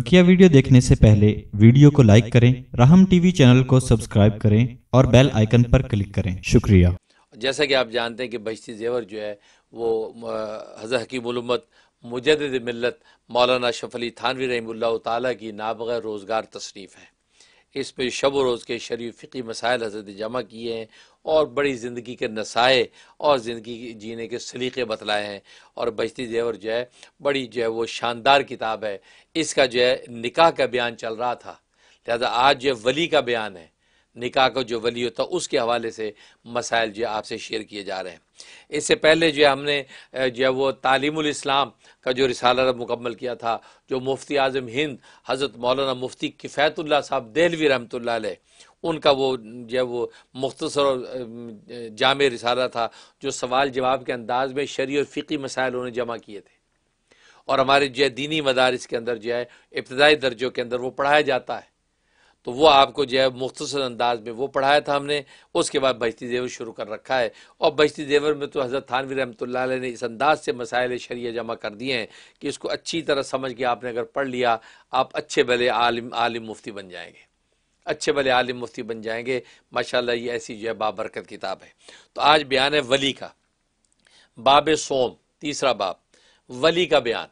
बकिया वीडियो देखने से पहले वीडियो को लाइक करें राहम टीवी चैनल को सब्सक्राइब करें और बेल आइकन पर क्लिक करें शुक्रिया जैसा कि आप जानते हैं कि बहती जेवर जो है वो हजर हकीमत मुजद मिलत मौलाना शफली थानवी रही की नाबगर रोज़गार तशरीफ़ है इस पर शब रोज़ के शरीफ फ़िकी मसाइल हजरत जमा किए हैं और बड़ी ज़िंदगी के नसाए और ज़िंदगी जीने के सलीक़े बतलाए हैं और बजती देवर जो है बड़ी जो है वो शानदार किताब है इसका जो है निकाह का बयान चल रहा था लिहाजा आज जो वली का बयान है निकाह का जो वली होता उसके हवाले से मसाइल जो आपसे शेयर किए जा रहे हैं इससे पहले जो हमने जो है वो तालीमलाम का जो रिसाला मुकम्मल किया था जो मुफ्ती आज़म हिंद हज़रत मौलाना मुफ्ती किफ़ैतुल्ला साहब देलवी रहमत उनका वो जो है वो मुख्तर जाम रिसाला था जो सवाल जवाब के अंदाज में शरी और फ़िकी मसाइल उन्होंने जमा किए थे और हमारे जो है दीनी मदारस के अंदर जो है इब्तदाई दर्जों के अंदर वो पढ़ाया जाता है तो वो आपको जो है मुख्तर अंदाज में वो पढ़ाया था हमने उसके बाद बजती देवर शुरू कर रखा है और बजती देवर में तो हज़रत थानवी रहमत ने इस अंदाज से मसाइल शरीय जमा कर दिए हैं कि इसको अच्छी तरह समझ के आपने अगर पढ़ लिया आप अच्छे भले आलिम आलिम मुफ्ती बन जाएंगे अच्छे भले आलिम मुफ्ती बन जाएंगे माशा ये ऐसी जो है बाबरकत किताब है तो आज बयान है वली का बाब सोम तीसरा बाब वली का बयान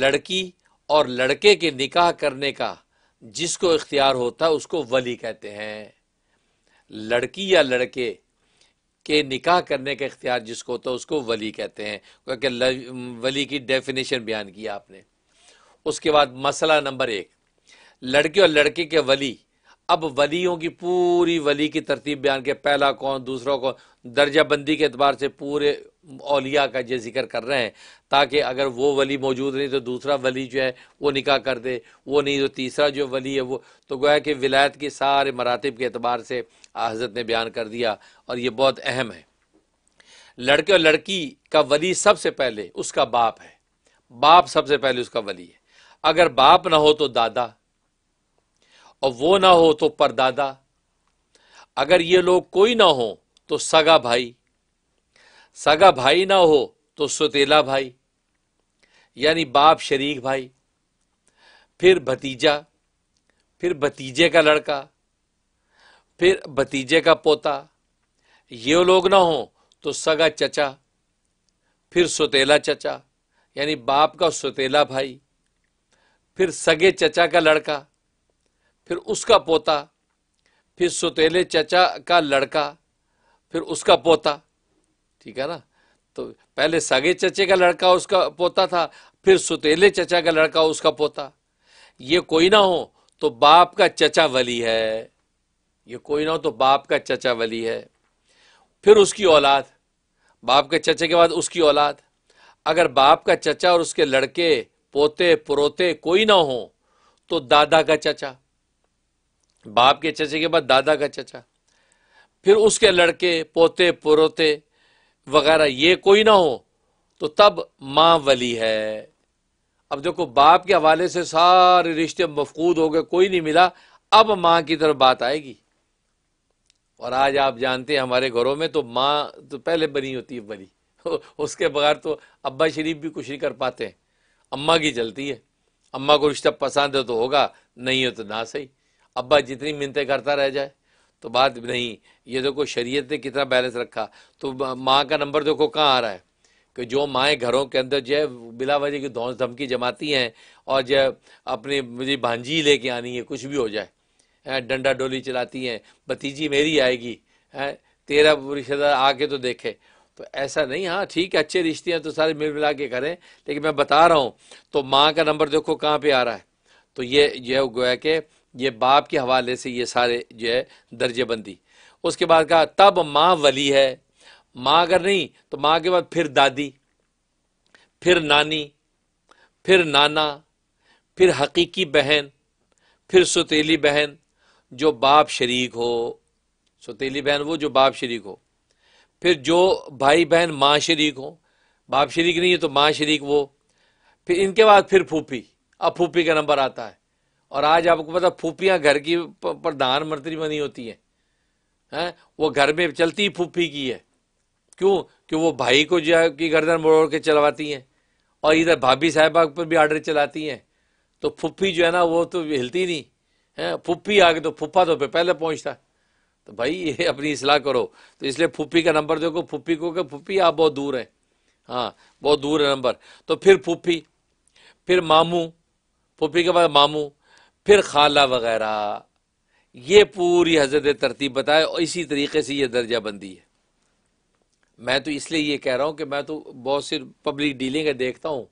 लड़की और लड़के के निकाह करने का जिसको इख्तियार होता है उसको वली कहते हैं लड़की या लड़के के निकाह करने का इख्तियार जिसको होता है उसको वली कहते हैं क्योंकि वली की डेफिनेशन बयान किया आपने उसके बाद मसला नंबर एक लड़के और लड़के के वली अब वलियों की पूरी वली की तरतीब बयान के पहला कौन दूसरा कौन दर्जा बंदी के अतबार से पूरे अलिया का ये जिक्र कर रहे हैं ताकि अगर वो वली मौजूद नहीं तो दूसरा वली जो है वो निकाह कर दे वो नहीं तो तीसरा जो वली है वो तो गोया कि विलायत के सारे मरातब के अतबार से हजरत ने बयान कर दिया और ये बहुत अहम है लड़के और लड़की का वली सबसे पहले उसका बाप है बाप सबसे पहले उसका वली है अगर बाप ना हो तो दादा और वो ना हो तो परदादा अगर ये लोग कोई ना हो तो सगा भाई सगा भाई ना हो तो सुतेला भाई यानी बाप शरीक भाई फिर भतीजा फिर भतीजे का लड़का फिर भतीजे का पोता ये लोग ना हो तो सगा चचा फिर सुतेला चचा यानी बाप का सुतेला भाई फिर सगे चचा का लड़का फिर उसका पोता फिर सोतेले चचा का लड़का फिर उसका पोता ठीक है ना तो पहले सगे चचे का लड़का उसका पोता था फिर सुतेले चचा का लड़का उसका पोता ये कोई ना हो तो बाप का चचा वली है ये कोई ना हो तो बाप का चचा वली है फिर उसकी औलाद बाप के चचे के बाद उसकी औलाद अगर बाप का चचा और उसके लड़के पोते पुरोते कोई ना हो तो दादा का चचा बाप के चचे के बाद दादा का चचा फिर उसके लड़के पोते पोरोते वगैरह ये कोई ना हो तो तब माँ वली है अब देखो बाप के हवाले से सारे रिश्ते मफकूद हो गए कोई नहीं मिला अब माँ की तरफ बात आएगी और आज आप जानते हैं हमारे घरों में तो माँ तो पहले बनी होती है वली उसके बगैर तो अब्बा शरीफ भी कुछ नहीं कर पाते हैं अम्मा की चलती है अम्मा को रिश्ता पसंद है तो होगा नहीं है तो ना सही अब्बा जितनी मिनतें करता रह जाए तो बात नहीं ये देखो शरीयत ने कितना बैलेंस रखा तो माँ का नंबर देखो कहाँ आ रहा है कि जो माएँ घरों के अंदर जो है बिला वजह की धौस धमकी जमाती हैं और जो अपनी मुझे भांजी लेके आनी है कुछ भी हो जाए हैं डंडा डोली चलाती हैं भतीजी मेरी आएगी हैं तेरा रिश्तेदार आके तो देखे तो ऐसा नहीं हाँ ठीक है अच्छे रिश्ते हैं तो सारे मिल मिला के करें लेकिन मैं बता रहा हूँ तो माँ का नंबर देखो कहाँ पर आ रहा है तो ये जो है गोया के ये बाप के हवाले से ये सारे जो है दर्जे बंदी उसके बाद कहा तब माँ वली है माँ अगर नहीं तो माँ के बाद फिर दादी फिर नानी फिर नाना फिर हकीकी बहन फिर सुतीली बहन जो बाप शरीक हो सुतीली बहन वो जो बाप शरीक हो फिर जो भाई बहन माँ शरीक हो बाप शरीक नहीं है तो माँ शरीक वो फिर इनके बाद फिर फूफी अब फूफी का नंबर आता है और आज आपको पता फूफियाँ घर की प्रधानमंत्री बनी होती हैं हैं वो घर में चलती फूफी की है क्यों क्यों वो भाई को जो की गर्दन मोड़ के चलवाती हैं और इधर भाभी साहिबा पर भी आर्डर चलाती हैं तो फूफी जो है ना वो तो हिलती नहीं है फूफी आगे तो फुप्पा तो पहले पहुँचता तो भाई ये अपनी इसलाह करो तो इसलिए फूफी का नंबर देखो फूफी को फूफी आप बहुत दूर हैं हाँ बहुत दूर है नंबर तो फिर फूफी फिर मामू फूफी के बाद मामू फिर खाला वगैरह ये पूरी हजरत तरतीब बताए और इसी तरीके से ये दर्जा बंदी है मैं तो इसलिए ये कह रहा हूँ कि मैं तो बहुत सी पब्लिक डीलिंग है देखता हूँ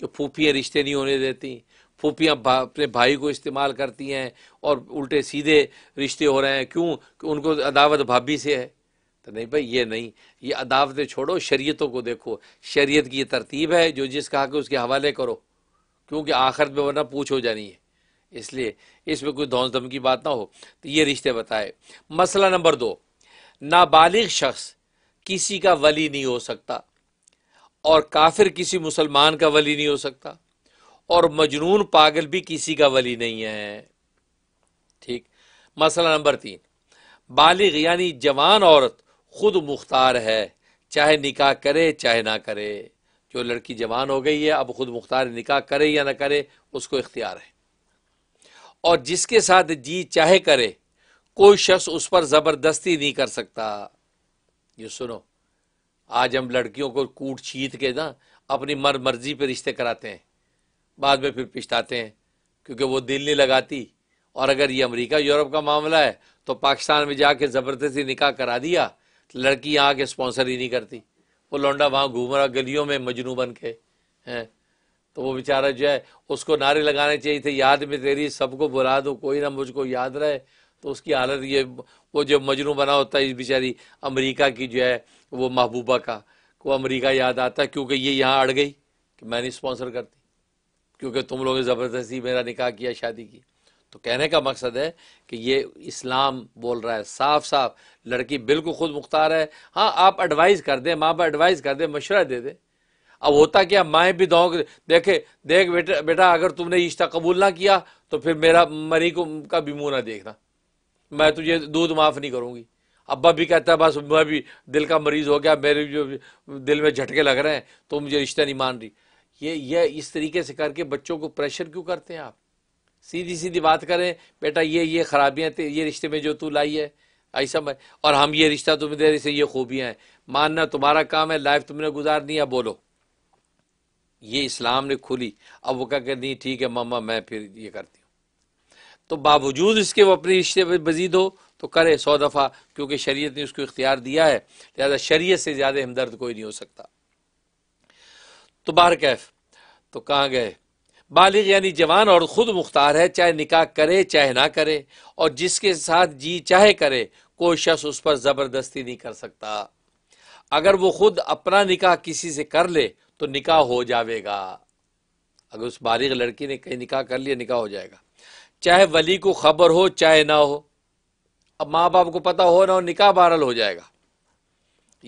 कि फूफियाँ रिश्ते नहीं होने देती फूफियाँ भा, अपने भाई को इस्तेमाल करती हैं और उल्टे सीधे रिश्ते हो रहे हैं क्यों कि उनको अदावत भाभी से है तो नहीं भाई ये नहीं ये अदावतें छोड़ो शरीयतों को देखो शरीयत की ये तरतीब है जो जिस कहा कि उसके हवाले करो क्योंकि आखिर में वरना पूछ हो जानी है इसलिए इसमें कोई धौस दम की बात ना हो तो ये रिश्ते बताए मसला नंबर दो नाबालिग शख्स किसी का वली नहीं हो सकता और काफिर किसी मुसलमान का वली नहीं हो सकता और मजनून पागल भी किसी का वली नहीं है ठीक मसला नंबर तीन बालिग यानी जवान औरत खुद मुख्तार है चाहे निकाह करे चाहे ना करे जो लड़की जवान हो गई है अब खुद मुख्तार निकाह करे या ना करे उसको इख्तियार है और जिसके साथ जी चाहे करे कोई शख्स उस पर ज़बरदस्ती नहीं कर सकता ये सुनो आज हम लड़कियों को कूट छीत के ना अपनी मर मर्जी पर रिश्ते कराते हैं बाद में फिर पिछताते हैं क्योंकि वो दिल नहीं लगाती और अगर ये अमेरिका यूरोप का मामला है तो पाकिस्तान में जाके ज़बरदस्ती निकाह करा दिया तो लड़की यहाँ के स्पॉन्सर ही नहीं करती वो लौंडा वहाँ घूम रहा गलियों में मजनू बन के हैं तो वो बेचारा जो है उसको नारे लगाने चाहिए थे याद में तेरी सबको बुला दो कोई ना मुझको याद रहे तो उसकी हालत ये वो जो मजनू बना होता है इस बेचारी अमरीका की जो है वो महबूबा का को अमरीका याद आता है क्योंकि ये यहाँ अड़ गई कि मैं नहीं स्पॉन्सर करती क्योंकि तुम लोगों ने ज़बरदस्ती मेरा निकाह किया शादी की तो कहने का मकसद है कि ये इस्लाम बोल रहा है साफ साफ लड़की बिल्कुल खुद मुख्तार है हाँ आप एडवाइस कर दें माँ बाप एडवाइस कर दें मशवरा दे दें अब होता क्या माएँ भी दौ देखे देख बेटा बेटा अगर तुमने रिश्ता कबूल ना किया तो फिर मेरा मरी को का भी मुँह ना देखना मैं तुझे दूध माफ़ नहीं करूँगी अब्बा भी कहता है बस मैं भी दिल का मरीज़ हो गया मेरे जो दिल में झटके लग रहे हैं तो मुझे रिश्ता नहीं मान रही ये ये इस तरीके से करके बच्चों को प्रेशर क्यों करते हैं आप सीधी सीधी बात करें बेटा ये ये खराबियाँ ये रिश्ते में जो तू लाई है ऐसा मैं और हम ये रिश्ता तुम्हें दे रहे ये खूबियाँ हैं मानना तुम्हारा काम है लाइफ तुमने गुजारनी है बोलो ये इस्लाम ने खोली अब वो क्या नहीं ठीक है मामा मैं फिर ये करती हूँ तो बावजूद इसके वो अपने रिश्ते पर मजीद हो तो करे सौ दफ़ा क्योंकि शरीयत ने उसको इख्तियार दिया है लिहाजा शरीयत से ज़्यादा हमदर्द कोई नहीं हो सकता तो बार कैफ तो कहाँ गए बालिग यानी जवान और ख़ुद मुख्तार है चाहे निकाह करे चाहे ना करे और जिसके साथ जी चाहे करे कोई शख्स उस पर ज़बरदस्ती नहीं कर सकता अगर वो ख़ुद अपना निकाह किसी से कर ले तो निकाह हो जाएगा अगर उस बारीक लड़की ने कहीं निकाह कर लिया निकाह हो जाएगा चाहे वली को खबर हो चाहे ना हो अब माँ बाप को पता हो ना हो निकाह बहरल हो जाएगा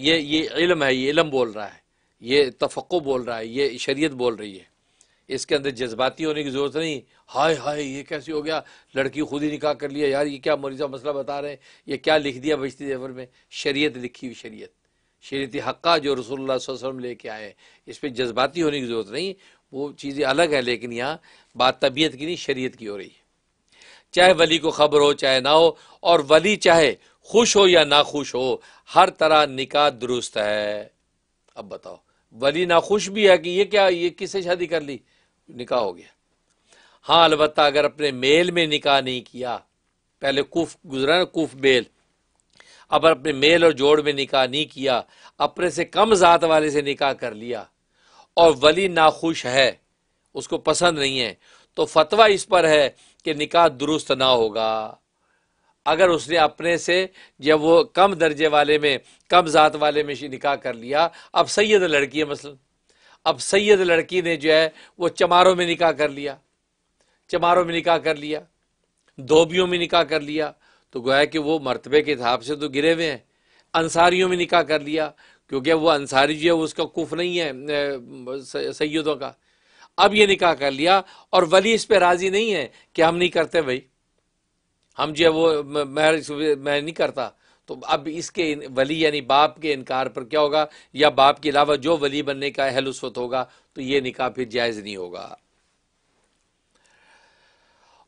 ये ये इलम है ये इलम बोल रहा है ये तफक्को बोल रहा है ये शरीयत बोल रही है इसके अंदर जज्बाती होने की ज़रूरत नहीं हाय हाय ये कैसे हो गया लड़की खुद ही निकाह कर लिया यार ये क्या मरीजा मसला बता रहे हैं ये क्या लिख दिया बजती जफर में शरीयत लिखी हुई शरीयत शरीत हक्का जो रसोल्ला लेके आए इस पर जज्बाती होने की ज़रूरत नहीं वो चीज़ें अलग है लेकिन यहाँ बात तबीयत की नहीं शरीत की हो रही है चाहे वली को खबर हो चाहे ना हो और वली चाहे खुश हो या ना खुश हो हर तरह निकाह दुरुस्त है अब बताओ वली ना खुश भी है कि ये क्या ये किससे शादी कर ली निकाह हो गया हाँ अलबत्त अगर अपने मेल में निकाह नहीं किया पहले कुफ गुजरा ना कुफ बेल अब अपने मेल और जोड़ में निकाह नहीं किया अपने से कम ज़ात वाले से निकाह कर लिया और वली नाखुश है उसको पसंद नहीं है तो फतवा इस पर है कि निकाह दुरुस्त ना होगा अगर उसने अपने से जब वो कम दर्जे वाले में कम ज़ात वाले में निकाह कर लिया अब सैयद लड़की है मसलन अब सैयद लड़की ने जो है वो चमारों में निकाह कर लिया चमारों में निकाह कर लिया धोबियों में निकाह कर लिया तो गोया कि वो मरतबे के हिसाब से तो गिरे हुए हैं अंसारियों में निकाह कर लिया क्योंकि वो अंसारी जो है उसका कुफ नहीं है सैदों का अब ये निकाह कर लिया और वली इस पर राज़ी नहीं है कि हम नहीं करते भाई हम जो है वो मैं मैं नहीं करता तो अब इसके वली यानी बाप के इनकार पर क्या होगा या बाप के अलावा जो वली बनने का अहल उस वक्त होगा तो ये निकाह फिर जायज़ नहीं होगा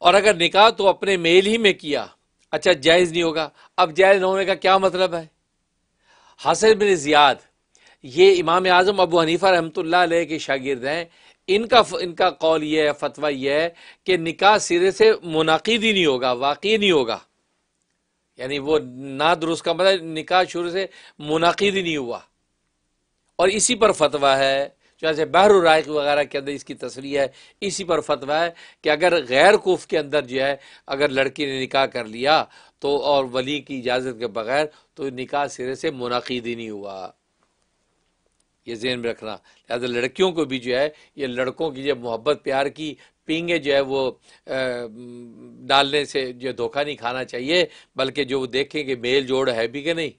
और अगर निकाह तो अपने मेल ही में किया अच्छा जायज़ नहीं होगा अब जायज़ न होने का क्या मतलब है हसन बिन ज़ियाद ये इमाम आज़म अबू हनीफ़ा रहमत के शागिर्द हैं इनका इनका कौल यह है फतवा यह है कि निकाह सिरे से मुनद ही नहीं होगा वाकई नहीं होगा यानी वो ना दुरुस्त का मतलब निकाह शुरू से मुनद ही नहीं हुआ और इसी पर फतवा है जैसे बहर राय वगैरह के अंदर इसकी तस्वीर है इसी पर फतवा है कि अगर गैर कोफ के अंदर जो है अगर लड़की ने निकाह कर लिया तो और वली की इजाज़त के बगैर तो निकाह सिरे से मुनद ही नहीं हुआ ये जेन में रखना लिहाजा लड़कियों को भी जो है ये लड़कों की जो मोहब्बत प्यार की पींगे जो है वो डालने से जो धोखा नहीं खाना चाहिए बल्कि जो देखें कि मेल जोड़ है भी कि नहीं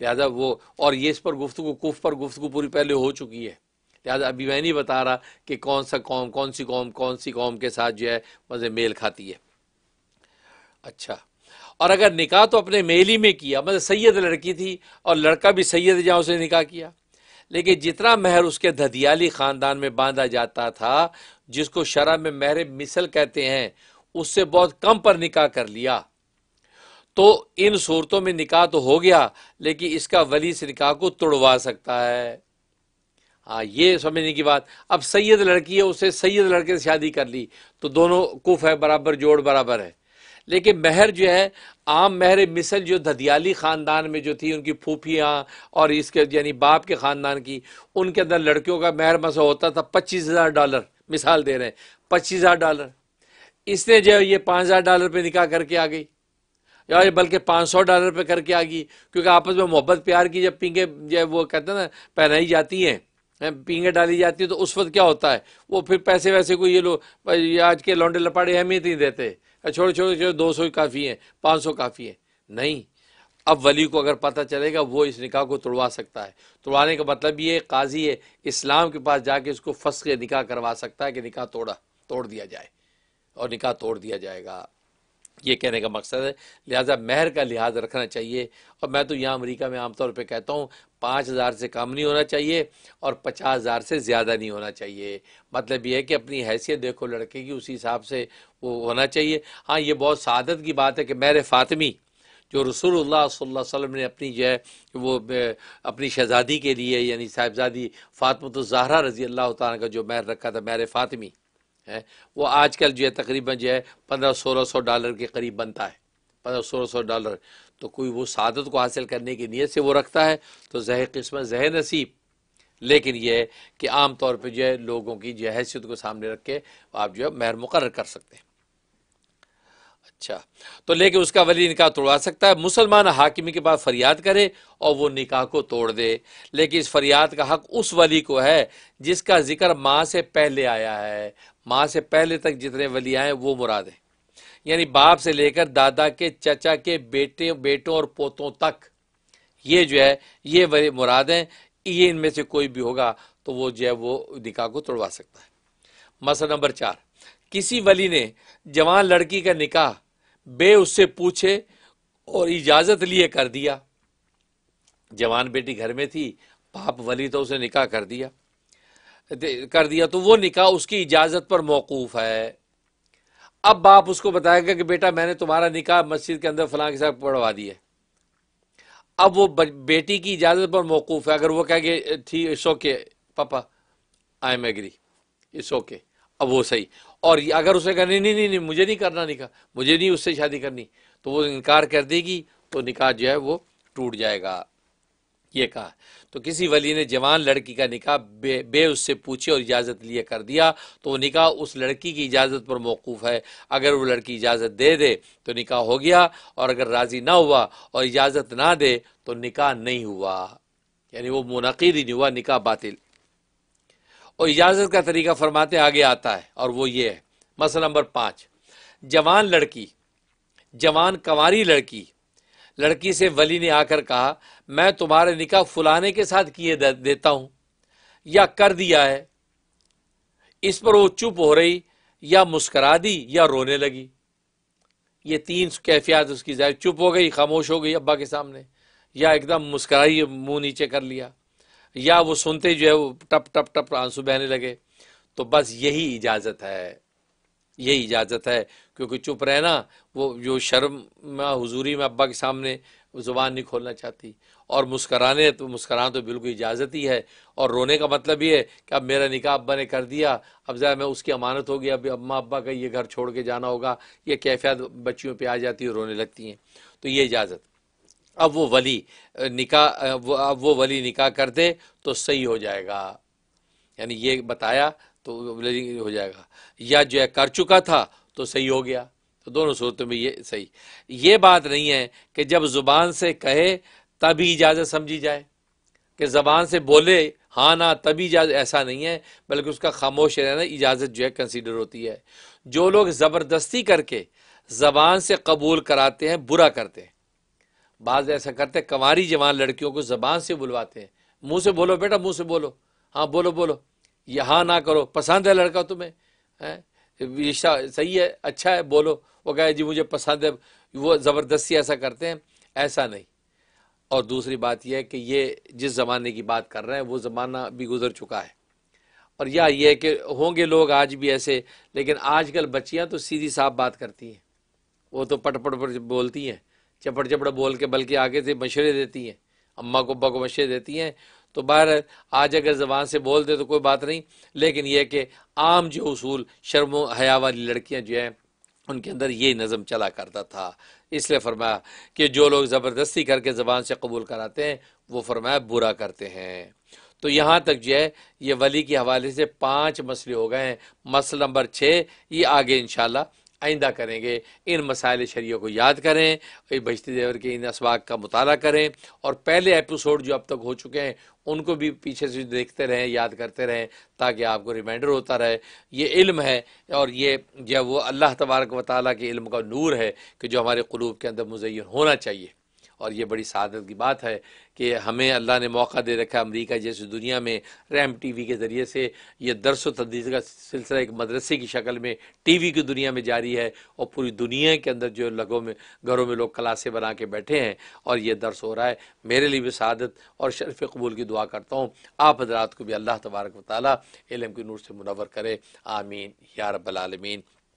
लिहाजा वो और ये इस पर गुफ्तु कुफ पर गुफ्तु पूरी पहले हो चुकी है लिहाजा अभी मैं नहीं बता रहा कि कौन सा कौम कौन सी कौम कौन सी कौम के साथ जो है मज़े मेल खाती है अच्छा और अगर निकाह तो अपने मेल ही में किया मतलब सैयद लड़की थी और लड़का भी सैयद जहाँ उसने निकाह किया लेकिन जितना महर उसके धदियाली ख़ानदान में बांधा जाता था जिसको शराब में महर मिसल कहते हैं उससे बहुत कम पर निकाह कर लिया तो इन सूरतों में निकाह तो हो गया लेकिन इसका वली से निकाह को तोड़वा सकता है हाँ ये समझने की बात अब सैयद लड़की है उसे सैयद लड़के से शादी कर ली तो दोनों कुफ है बराबर जोड़ बराबर है लेकिन महर जो है आम महर मिसल जो धदियाली ख़ानदान में जो थी उनकी फूफियाँ और इसके यानी बाप के ख़ानदान की उनके अंदर लड़कियों का महर मसा होता था पच्चीस हज़ार डॉलर मिसाल दे रहे हैं पच्चीस हज़ार डॉलर इसने जो ये पाँच हज़ार डॉलर पर निकाह करके आ गई या बल्कि पाँच सौ डॉलर पर करके आ गई क्योंकि आपस में मोहब्बत प्यार की जब पिंगे जब वो कहते हैं ना पहनाई जाती हैं पींगे डाली जाती है तो उस वक्त क्या होता है वो फिर पैसे वैसे को ये लोग आज के लौंडे लपाड़े अहमियत नहीं देते छोटे छोटे छोटे दो सौ काफ़ी हैं पाँच सौ काफ़ी हैं नहीं अब वली को अगर पता चलेगा वो इस निकाह को तोड़वा सकता है तोड़वाने का मतलब ये काजी है इस्लाम के पास जाके इसको फंस के निकाह करवा सकता है कि निकाह तोड़ा तोड़ दिया जाए और निकाह तोड़ दिया जाएगा ये कहने का मकसद है लिहाजा महर का लिहाज रखना चाहिए और मैं तो यहाँ अमेरिका में आमतौर पर कहता हूँ पाँच हज़ार से कम नहीं होना चाहिए और पचास हज़ार से ज़्यादा नहीं होना चाहिए मतलब ये है कि अपनी हैसियत देखो लड़के की उसी हिसाब से वो होना चाहिए हाँ ये बहुत सादत की बात है कि महर फातमी जो रसूलुल्लाह सल्लल्लाहु अलैहि वसल्लम ने अपनी जो है वो अपनी शहज़ादी के लिए यानी साहिबजादी फ़ातमत ज़ाहरा रज़ी अल्लाह तक का जो मैर रखा था मैर फ़ातमी है वो आजकल जो है तकरीबन जो है पंद्रह सोलह सौ डॉलर के करीब बनता है पंद्रह सोलह सौ डॉलर तो कोई वो सादत को हासिल करने की नीयत से वो रखता है तो जह किस्मत जह नसीब लेकिन यह है कि आम तौर पर जो है लोगों की जो हैसियत को सामने रख के आप जो है महर मुकर कर सकते हैं अच्छा तो लेकिन उसका वली निकाह तोड़वा सकता है मुसलमान हाकिमी के पास फरियाद करे और वो निकाह को तोड़ दे लेकिन इस फरियाद का हक उस वली को है जिसका जिक्र माँ से पहले आया है माँ से पहले तक जितने वली आए वो मुराद है यानी बाप से लेकर दादा के चचा के बेटे बेटों और पोतों तक ये जो है ये वली मुराद हैं ये इनमें से कोई भी होगा तो वो जो है वो निकाह को तोड़वा सकता है मसला नंबर चार किसी वली ने जवान लड़की का निकाह बे उससे पूछे और इजाज़त लिए कर दिया जवान बेटी घर में थी पाप वली तो उसे निकाह कर दिया कर दिया तो वो निकाह उसकी इजाज़त पर मौकूफ़ है अब बाप उसको बताएगा कि बेटा मैंने तुम्हारा निकाह मस्जिद के अंदर फलां के साथ पढ़वा दिया अब वो बेटी की इजाज़त पर मौकूफ़ है अगर वो कहे ठीक इस ओके पापा आई एम एग्री इस ओके अब वो सही और अगर उसने कहा नहीं नहीं नहीं नहीं मुझे नहीं करना निका मुझे नहीं उससे शादी करनी तो वो इनकार कर देगी तो निकाह जो है वो टूट जाएगा ये कहा तो किसी वली ने जवान लड़की का निकाह बे, बे उससे पूछे और इजाज़त लिए कर दिया तो वो निकाह उस लड़की की इजाज़त पर मौकूफ़ है अगर वो लड़की इजाज़त दे दे तो निकाह हो गया और अगर राज़ी ना हुआ और इजाज़त ना दे तो निकाह नहीं हुआ यानी वो मुनद ही नहीं हुआ निकाह बातिल और इजाज़त का तरीका फरमाते आगे आता है और वो ये है मसला नंबर पाँच जवान लड़की जवान कंवारी लड़की लड़की से वली ने आकर कहा मैं तुम्हारे निकाह फुलाने के साथ किए देता हूँ या कर दिया है इस पर वो चुप हो रही या मुस्करा दी या रोने लगी ये तीन कैफियात उसकी जाए चुप हो गई खामोश हो गई अब्बा के सामने या एकदम मुस्कराई मुंह नीचे कर लिया या वो सुनते जो है वो टप टप टप आंसू बहने लगे तो बस यही इजाज़त है यही इजाज़त है क्योंकि चुप रहना वो जो शर्म में हजूरी में अब्बा के सामने ज़ुबान नहीं खोलना चाहती और मुस्कराने तो मुस्कराना तो बिल्कुल इजाज़त ही है और रोने का मतलब ये है कि अब मेरा निकाह अब्बा ने कर दिया अब ज़रा मैं उसकी अमानत होगी अब अम्मा अब्बा का ये घर छोड़ के जाना होगा ये कैफियत बच्चियों पर आ जाती है रोने लगती हैं तो ये इजाज़त अब वो वली निका अब वो वली निका कर दे तो सही हो जाएगा यानी ये बताया तो वली हो जाएगा या जो है कर चुका था तो सही हो गया तो दोनों सूरतों में ये सही ये बात नहीं है कि जब ज़ुबान से कहे तभी इजाज़त समझी जाए कि ज़बान से बोले हाँ ना तभी इजाज़त ऐसा नहीं है बल्कि उसका खामोश रहना इजाज़त जो है कंसिडर होती है जो लोग ज़बरदस्ती करके ज़बान से कबूल कराते हैं बुरा करते हैं बाज ऐसा करते कंवारी जवान लड़कियों को जबान से बुलवाते हैं मुंह से बोलो बेटा मुंह से बोलो हाँ बोलो बोलो ये हाँ ना करो पसंद है लड़का तुम्हें है रिश्ता सही है अच्छा है बोलो वो कहे जी मुझे पसंद है वो ज़बरदस्ती ऐसा करते हैं ऐसा नहीं और दूसरी बात यह है कि ये जिस ज़माने की बात कर रहे हैं वो ज़माना भी गुजर चुका है और यह है कि होंगे लोग आज भी ऐसे लेकिन आजकल बच्चियां तो सीधी साफ बात करती हैं वो तो पट पट पर बोलती हैं चपड़ चपड़ बोल के बल्कि आगे से मशरे देती हैं अम्मा को अब्बा को मशरे देती हैं तो बहर आज अगर ज़बान से बोल दे तो कोई बात नहीं लेकिन यह कि आम जो असूल शर्म हया वाली लड़कियाँ जो हैं उनके अंदर ये नज़म चला करता था इसलिए फरमाया कि जो लोग ज़बरदस्ती करके ज़बान से कबूल कराते हैं वो फरमाया बुरा करते हैं तो यहाँ तक जो है ये वली के हवाले से पाँच मसले हो गए हैं मसल नंबर छः ये आगे इन आइंदा करेंगे इन मसाइल शरीय को याद करें बजती देवर के इन इसवाक का मताल करें और पहले एपिसोड जो अब तक हो चुके हैं उनको भी पीछे से देखते रहें याद करते रहें ताकि आपको रिमाइंडर होता रहे ये इल्म है और ये जब वो अल्लाह तबारक वाली के इल्म का नूर है कि जो हमारे कलूब के अंदर मुजैन होना चाहिए और ये बड़ी सदत की बात है कि हमें अल्लाह ने मौका दे रखा है अमरीका जैसी दुनिया में रैम टी वी के ज़रिए से ये दरस तदीस का सिलसिला एक मदरसे की शक्ल में टी वी की दुनिया में जारी है और पूरी दुनिया के अंदर जो लगों में घरों में लोग क्लासें बना के बैठे हैं और ये दर्स हो रहा है मेरे लिए भी सदत और शरफ़ कबूल की दुआ करता हूँ आप हजरात को भी अल्लाह तबारक वाली इलम के नूर से मुनवर करे आमीन या रबालमीन